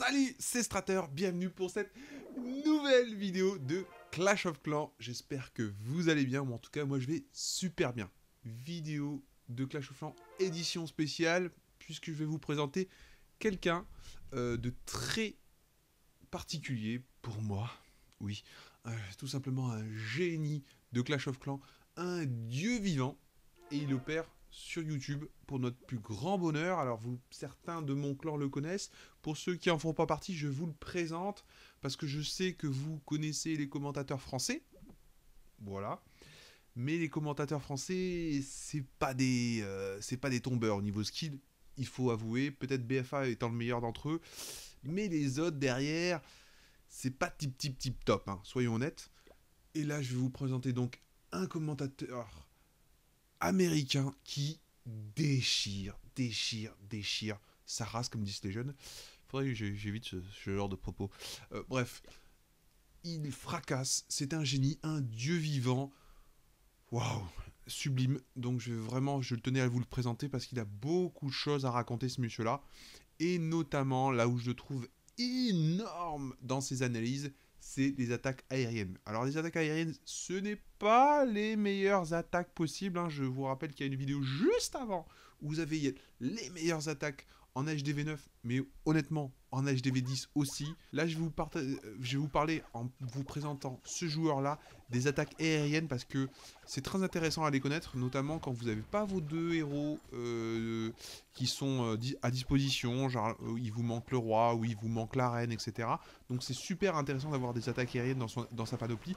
Salut, c'est Strater, bienvenue pour cette nouvelle vidéo de Clash of Clans. J'espère que vous allez bien, ou en tout cas moi je vais super bien. Vidéo de Clash of Clans édition spéciale, puisque je vais vous présenter quelqu'un euh, de très particulier pour moi. Oui, euh, tout simplement un génie de Clash of Clans, un dieu vivant, et il opère sur YouTube pour notre plus grand bonheur. Alors, vous, certains de mon clan le connaissent. Pour ceux qui en font pas partie, je vous le présente parce que je sais que vous connaissez les commentateurs français. Voilà. Mais les commentateurs français, c'est pas des, euh, c'est pas des tombeurs au niveau skill. Il faut avouer, peut-être BFA étant le meilleur d'entre eux, mais les autres derrière, c'est pas tip tip tip top. Hein. soyons honnêtes. Et là, je vais vous présenter donc un commentateur américain qui déchire, déchire, déchire sa race, comme disent les jeunes. Faudrait que j'évite ce, genre de propos. Euh, bref, il fracasse, c'est un génie, un dieu vivant. Waouh, sublime. Donc je vais vraiment, je tenais à vous le présenter parce qu'il a beaucoup de choses à raconter ce monsieur-là. Et notamment là où je le trouve énorme dans ses analyses, c'est des attaques aériennes. Alors les attaques aériennes, ce n'est pas les meilleures attaques possibles. Hein. Je vous rappelle qu'il y a une vidéo juste avant où vous avez les meilleures attaques en HDV9. Mais honnêtement, en HDV10 aussi. Là, je vais vous, euh, je vous parler en vous présentant ce joueur-là des attaques aériennes parce que c'est très intéressant à les connaître, notamment quand vous n'avez pas vos deux héros euh, qui sont euh, à disposition, genre il vous manque le roi ou il vous manque la reine, etc. Donc c'est super intéressant d'avoir des attaques aériennes dans, sa panoplie.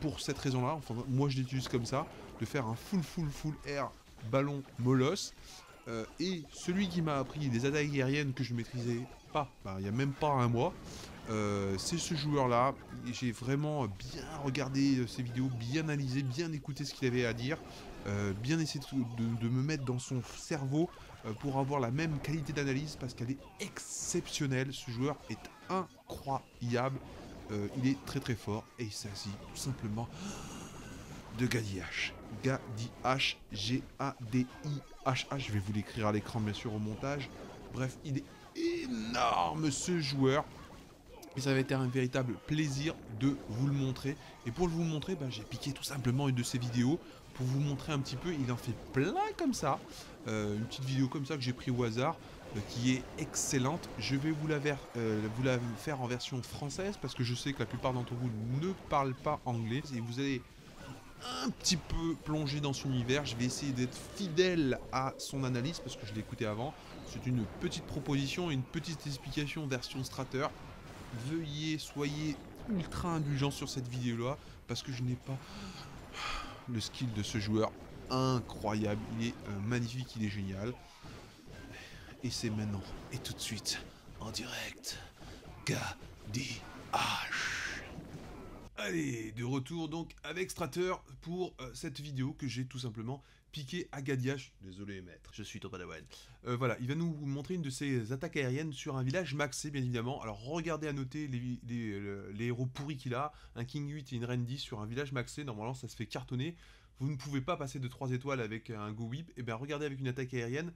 pour cette raison-là, enfin moi je l'utilise comme ça, de faire un full full full air ballon molosse. Euh, et celui qui m'a appris des attaques aériennes que je maîtrisais pas, il n'y a même pas un mois, euh, c'est ce joueur-là. J'ai vraiment bien regardé euh, ses vidéos, bien analysé, bien écouté ce qu'il avait à dire, bien essayé de, de, me mettre dans son cerveau pour avoir la même qualité d'analyse parce qu'elle est exceptionnelle. Ce joueur est incroyable. il est très très fort et il s'agit tout simplement de Gadi H. G-A-D-I-H-H. Je vais vous l'écrire à l'écran, bien sûr, au montage. Bref, il est énorme ce joueur. Et ça va être un véritable plaisir de vous le montrer. Et pour vous le montrer, ben, j'ai piqué tout simplement une de ses vidéos pour vous montrer un petit peu. Il en fait plein comme ça. Euh, une petite vidéo comme ça que j'ai pris au hasard euh, qui est excellente. Je vais vous la, euh, vous la faire en version française parce que je sais que la plupart d'entre vous ne parlent pas anglais. Et vous allez un petit peu plongé dans son univers. Je vais essayer d'être fidèle à son analyse parce que je l'ai écouté avant. C'est une petite proposition, une petite explication version Strater. Veuillez, soyez ultra indulgent sur cette vidéo-là parce que je n'ai pas le skill de ce joueur incroyable. Il est magnifique, il est génial. Et c'est maintenant et tout de suite en direct. KDH. Allez, de retour donc avec Strater pour euh, cette vidéo que j'ai tout simplement piqué à Gadiash. Désolé maître, je suis ton euh, voilà, il va nous montrer une de ses attaques aériennes sur un village maxé bien évidemment. Alors regardez à noter les, héros pourris qu'il a, un King 8 et une Reine 10 sur un village maxé, normalement ça se fait cartonner. Vous ne pouvez pas passer de 3 étoiles avec un Go Whip, et eh bien regardez avec une attaque aérienne,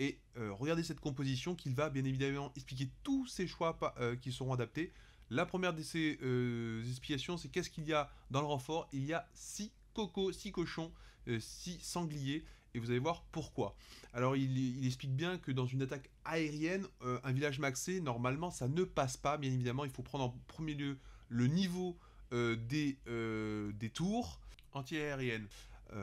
et euh, regardez cette composition qu'il va bien évidemment expliquer tous ses choix qui seront adaptés. La première de ces euh, explications, c'est qu'est-ce qu'il y a dans le renfort Il y a 6 cocos, 6 cochons, 6 euh, sangliers. Et vous allez voir pourquoi. Alors il, explique bien que dans une attaque aérienne, euh, un village maxé, normalement, ça ne passe pas. Bien évidemment, il faut prendre en premier lieu le niveau des, tours anti-aériennes.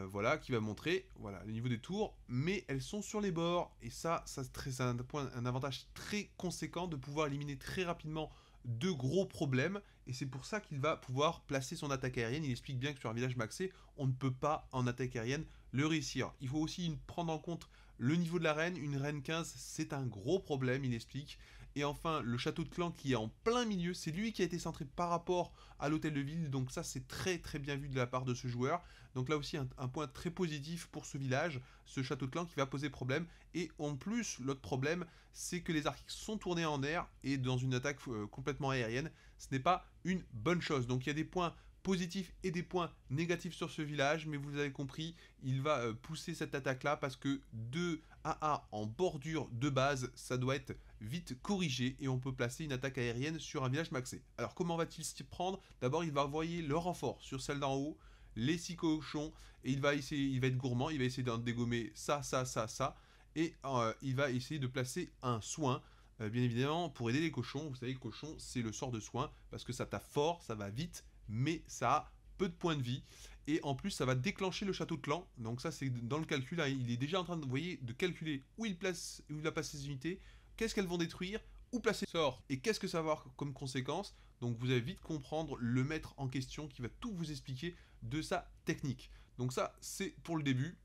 voilà, qui va montrer voilà, le niveau des tours, mais elles sont sur les bords. Et ça, ça c'est un avantage très conséquent de pouvoir éliminer très rapidement deux gros problèmes, et c'est pour ça qu'il va pouvoir placer son attaque aérienne. Il explique bien que sur un village maxé, on ne peut pas en attaque aérienne le réussir. Il faut aussi prendre en compte le niveau de la reine. Une reine 15, c'est un gros problème, il explique. Et enfin, le château de clan qui est en plein milieu, c'est lui qui a été centré par rapport à l'hôtel de ville. Donc ça, c'est très très bien vu de la part de ce joueur. Donc là aussi, un, point très positif pour ce village, ce château de clan qui va poser problème. Et en plus, l'autre problème, c'est que les arcs sont tournés en air et dans une attaque euh, complètement aérienne. Ce n'est pas une bonne chose. Donc il y a des points positifs et des points négatifs sur ce village, mais vous avez compris, il va euh, pousser cette attaque-là parce que 2 AA en bordure de base, ça doit être vite corrigé et on peut placer une attaque aérienne sur un village maxé. Alors comment va-t-il s'y prendre D'abord, il va envoyer le renfort sur celle d'en haut, les six cochons, et il va essayer, il va être gourmand, il va essayer d'en dégommer ça, ça, ça, ça, et euh, il va essayer de placer un soin euh, bien évidemment, pour aider les cochons, vous savez, cochon, c'est le sort de soin, parce que ça tape fort, ça va vite, mais ça a peu de points de vie. Et en plus, ça va déclencher le château de clan. Donc ça, c'est dans le calcul. Hein, il est déjà en train de, voyez, de calculer où il, place, où il va passer ses unités, qu'est-ce qu'elles vont détruire, où placer sort et qu'est-ce que ça va avoir comme conséquence. Donc vous allez vite comprendre le maître en question qui va tout vous expliquer de sa technique. Donc ça, c'est pour le début.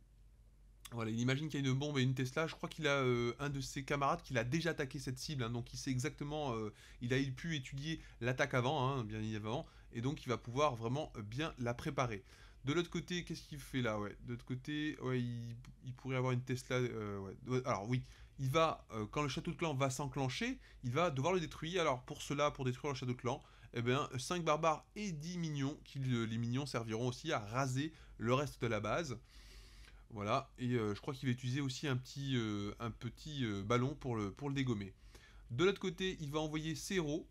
Voilà, il imagine qu'il y a une bombe et une Tesla. Je crois qu'il a euh, un de ses camarades qui l'a déjà attaqué cette cible, hein. donc il sait exactement. Euh, il a pu étudier l'attaque avant, hein, bien évidemment, et donc il va pouvoir vraiment bien la préparer. De l'autre côté, qu'est-ce qu'il fait là ouais, De l'autre côté, il, pourrait avoir une Tesla. Euh, alors oui, il va, quand le château de clan va s'enclencher, il va devoir le détruire. Alors pour cela, pour détruire le château de clan, eh bien, 5 barbares et 10 minions, qui les minions serviront aussi à raser le reste de la base. Voilà, et euh, je crois qu'il va utiliser aussi un petit, euh, un petit euh, ballon pour le, pour le dégommer. De l'autre côté, il va envoyer ses héros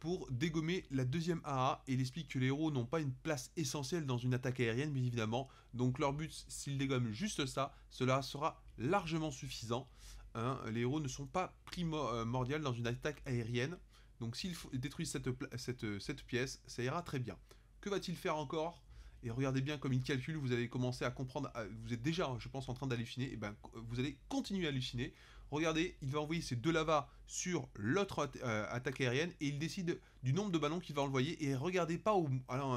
pour dégommer la deuxième AA et il explique que les héros n'ont pas une place essentielle dans une attaque aérienne, bien évidemment. Donc leur but, s'ils dégomment juste ça, cela sera largement suffisant. Hein. les héros ne sont pas primordiales dans une attaque aérienne. Donc s'ils détruisent cette pièce, ça ira très bien. Que va-t-il faire encore et regardez bien comme il calcule, vous allez commencer à comprendre, vous êtes déjà, je pense, en train d'halluciner, et ben vous allez continuer à halluciner. Regardez, il va envoyer ses deux lavas sur l'autre euh, attaque aérienne, et il décide du nombre de ballons qu'il va envoyer, et regardez pas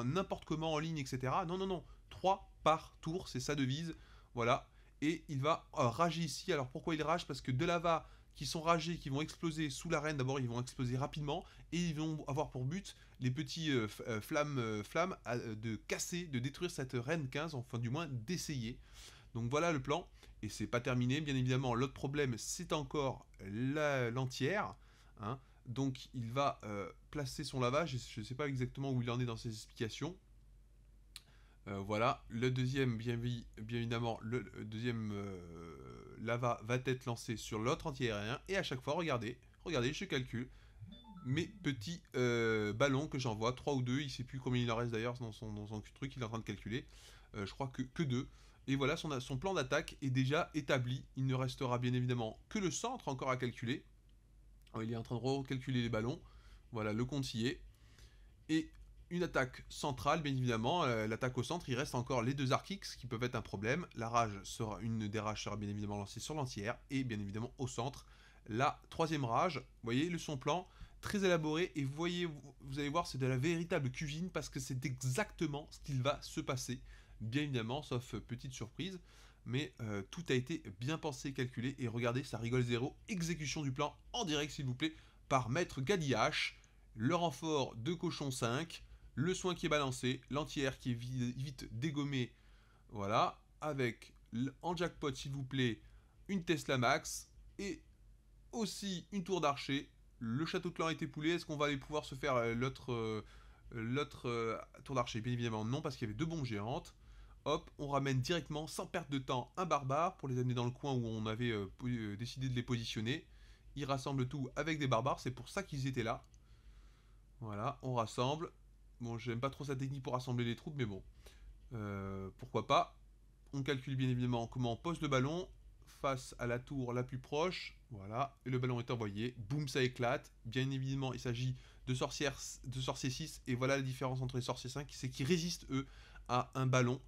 n'importe comment en ligne, etc. Non, non, non, trois par tour, c'est sa devise, voilà. Et il va euh, rager ici, alors pourquoi il rage Parce que deux lava qui sont ragés, qui vont exploser sous la reine, D'abord, ils vont exploser rapidement et ils vont avoir pour but les petits euh, flammes, euh, flammes euh, de casser, de détruire cette reine 15, enfin du moins d'essayer. Donc voilà le plan et c'est pas terminé. Bien évidemment, l'autre problème, c'est encore l'entière. Hein. Donc il va placer son lavage. Je ne sais pas exactement où il en est dans ses explications. Euh, voilà, le deuxième, bien, évidemment, le, deuxième euh, lava va être lancé sur l'autre antiaérien, Et à chaque fois, regardez, regardez, je calcule mes petits euh, ballons que j'envoie, 3 ou 2, il ne sait plus combien il en reste d'ailleurs dans son, truc, il est en train de calculer. je crois que, que 2. Et voilà, son, plan d'attaque est déjà établi. Il ne restera bien évidemment que le centre encore à calculer. Oh, il est en train de recalculer les ballons. Voilà, le compte y est. Et une attaque centrale, bien évidemment. Euh, l'attaque au centre, il reste encore les deux Arkix qui peuvent être un problème. La rage sera, une des rages sera bien évidemment lancée sur l'entière. Et bien évidemment au centre, la troisième rage. Vous voyez, le son plan, très élaboré. Et vous voyez, vous, allez voir, c'est de la véritable cuisine parce que c'est exactement ce qu'il va se passer. Bien évidemment, sauf euh, petite surprise. Mais euh, tout a été bien pensé, calculé. Et regardez, ça rigole zéro. Exécution du plan en direct, s'il vous plaît, par Maître Gadiache. Le renfort de Cochon 5 le soin qui est balancé, l'anti-air qui est vite dégommé, voilà, avec en jackpot s'il vous plaît, une Tesla Max et aussi une tour d'archer, le château de clan était poulé. est-ce qu'on va aller pouvoir se faire euh, l'autre euh, euh, tour d'archer Bien évidemment non, parce qu'il y avait deux bombes géantes. Hop, on ramène directement, sans perte de temps, un barbare pour les amener dans le coin où on avait décidé de les positionner. Ils rassemblent tout avec des barbares, c'est pour ça qu'ils étaient là. Voilà, on rassemble, Bon, j'aime pas trop sa technique pour assembler les troupes, mais bon. Euh, pourquoi pas. On calcule bien évidemment comment on pose le ballon face à la tour la plus proche. Voilà, et le ballon est envoyé. Boum, ça éclate. Bien évidemment, il s'agit de, sorcières, de sorciers 6. Et voilà la différence entre les sorciers 5, c'est qu'ils résistent, eux, à un ballon.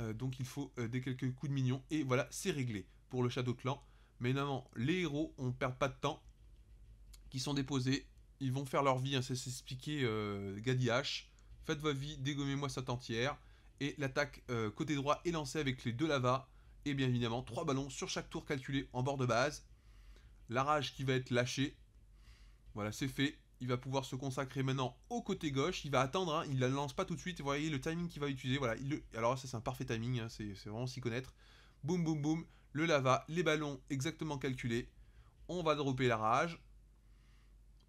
Euh, donc il faut euh, des quelques coups de mignon. Et voilà, c'est réglé pour le Shadow Clan. Mais évidemment, les héros, on ne perd pas de temps. Qui sont déposés. Ils vont faire leur vie, hein. ça c'est expliqué euh, Gadiash faites votre vie, dégommez-moi cette entière. Et l'attaque euh, côté droit est lancée avec les deux lavas. Et bien évidemment, trois ballons sur chaque tour calculé en bord de base. La rage qui va être lâchée. Voilà, c'est fait. Il va pouvoir se consacrer maintenant au côté gauche. Il va attendre, hein. il ne la lance pas tout de suite. Vous voyez le timing qu'il va utiliser. Voilà, Alors ça c'est un parfait timing, hein. c'est vraiment s'y connaître. Boum, boum, boum. Le lava, les ballons exactement calculés. On va dropper la rage.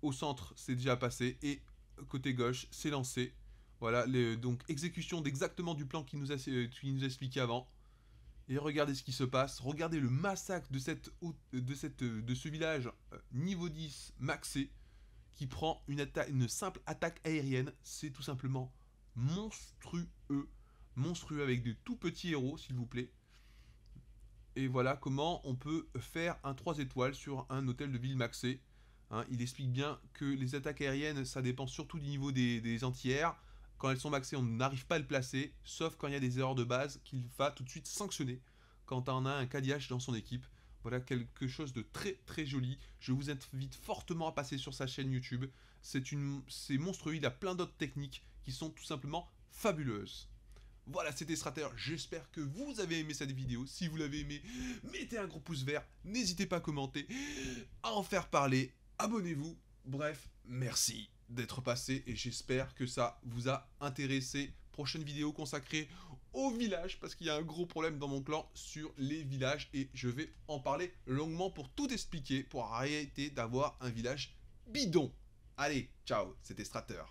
Au centre, c'est déjà passé. Et côté gauche, c'est lancé. Voilà, donc exécution d'exactement du plan qu'il nous, a, euh, qui nous a expliqué avant. Et regardez ce qui se passe. Regardez le massacre de, cette, euh, de, ce village euh, niveau 10 maxé qui prend une, une simple attaque aérienne. C'est tout simplement monstrueux. Monstrueux avec des tout petits héros, s'il vous plaît. Et voilà comment on peut faire un 3 étoiles sur un hôtel de ville maxé. Hein, il explique bien que les attaques aériennes, ça dépend surtout du niveau des, des anti quand elles sont maxées, on n'arrive pas à le placer, sauf quand il y a des erreurs de base qu'il va tout de suite sanctionner quand on a un KDH dans son équipe. Voilà quelque chose de très très joli. Je vous invite fortement à passer sur sa chaîne YouTube. C'est une, c'est monstrueux. Il a plein d'autres techniques qui sont tout simplement fabuleuses. Voilà, c'était Strater. J'espère que vous avez aimé cette vidéo. Si vous l'avez aimé, mettez un gros pouce vert. N'hésitez pas à commenter, à en faire parler. Abonnez-vous. Bref, merci d'être passé et j'espère que ça vous a intéressé. Prochaine vidéo consacrée au village parce qu'il y a un gros problème dans mon clan sur les villages et je vais en parler longuement pour tout expliquer pour arrêter d'avoir un village bidon. Allez, ciao, c'était Strater.